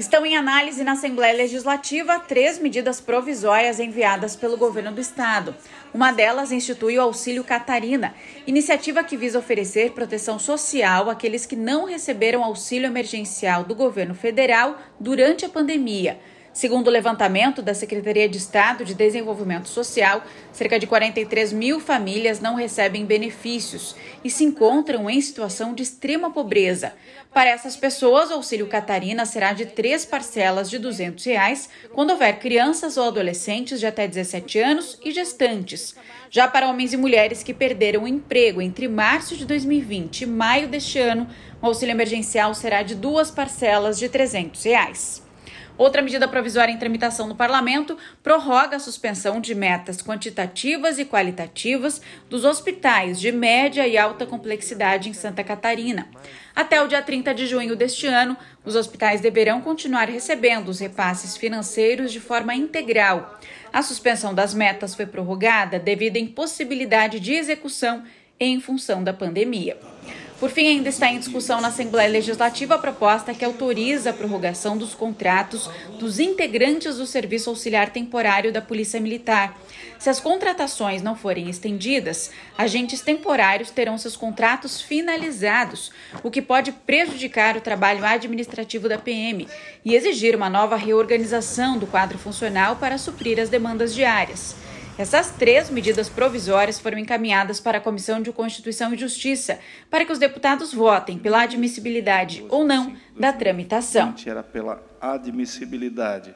Estão em análise na Assembleia Legislativa três medidas provisórias enviadas pelo governo do estado. Uma delas institui o Auxílio Catarina, iniciativa que visa oferecer proteção social àqueles que não receberam auxílio emergencial do governo federal durante a pandemia. Segundo o levantamento da Secretaria de Estado de Desenvolvimento Social, cerca de 43 mil famílias não recebem benefícios e se encontram em situação de extrema pobreza. Para essas pessoas, o auxílio Catarina será de três parcelas de R$ 200 reais quando houver crianças ou adolescentes de até 17 anos e gestantes. Já para homens e mulheres que perderam o emprego entre março de 2020 e maio deste ano, o auxílio emergencial será de duas parcelas de R$ 300 reais. Outra medida provisória em é tramitação no parlamento prorroga a suspensão de metas quantitativas e qualitativas dos hospitais de média e alta complexidade em Santa Catarina. Até o dia 30 de junho deste ano, os hospitais deverão continuar recebendo os repasses financeiros de forma integral. A suspensão das metas foi prorrogada devido à impossibilidade de execução em função da pandemia. Por fim, ainda está em discussão na Assembleia Legislativa a proposta que autoriza a prorrogação dos contratos dos integrantes do Serviço Auxiliar Temporário da Polícia Militar. Se as contratações não forem estendidas, agentes temporários terão seus contratos finalizados, o que pode prejudicar o trabalho administrativo da PM e exigir uma nova reorganização do quadro funcional para suprir as demandas diárias. Essas três medidas provisórias foram encaminhadas para a Comissão de Constituição e Justiça para que os deputados votem pela admissibilidade ou não da tramitação. Era pela admissibilidade.